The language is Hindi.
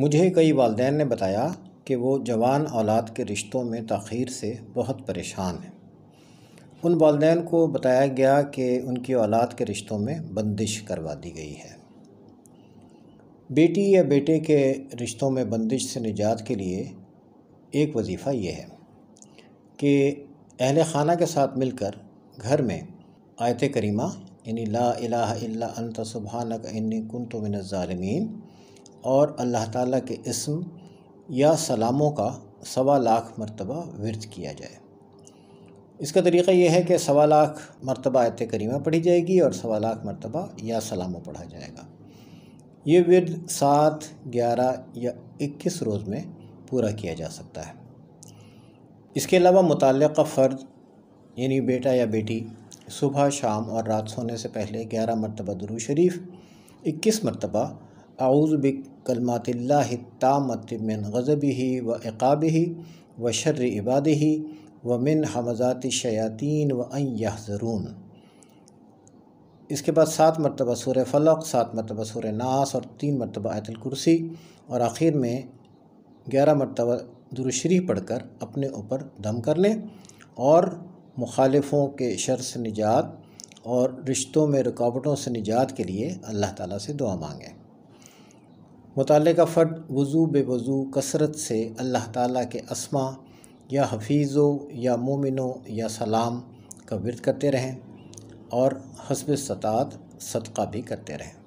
मुझे कई वालदे ने बताया कि वो जवान औलाद के रिश्तों में तखीर से बहुत परेशान हैं उन वालदे को बताया गया कि उनकी औलाद के रिश्तों में बंदिश करवा दी गई है बेटी या बेटे के रिश्तों में बंदिश से निजात के लिए एक वजीफ़ा ये है कि अहल खाना के साथ मिलकर घर में आयत करीमा यानी ला इलाह अंत सुबहानक इन कुन तो और अल्लाह ताला के इसम या सलामों का सवा लाख मरतबा वर्द किया जाए इसका तरीक़ा यह है कि सवा लाख मरतबा आयत करीमा पढ़ी जाएगी और सवा लाख मरतबा या सलामों पढ़ा जाएगा ये वर्द सात ग्यारह या इक्कीस रोज़ में पूरा किया जा सकता है इसके अलावा मुतल फ़र्द यानी बेटा या बेटी सुबह शाम और रात सोने से पहले ग्यारह मरतबा दरू शरीफ इक्कीस मरतबा आउज़ बिक कलमातिल्लामिन गज़बी ही व अकाब ही व शर इबाद ही व मिन हमजात शयातीन व अन इसके बाद सात मरतबा सूर फ़लक सात मरतबा सूर नास और तीन मरतबा आयतल कुर्सी और आखिर में ग्यारह मरतबा दुरुशरी कर अपने ऊपर दम कर लें और मुखालफों के शर से निजात और रिश्तों में रुकावटों से निजात के लिए अल्लाह ताला से दुआ मांगें मुतल का फ़र्द वज़ू वज़ू कसरत से अल्लाह ताला के असमा या हफीज़ो या मोमिनो या सलाम का वर्द करते रहें और हसब सतात सदका भी करते रहें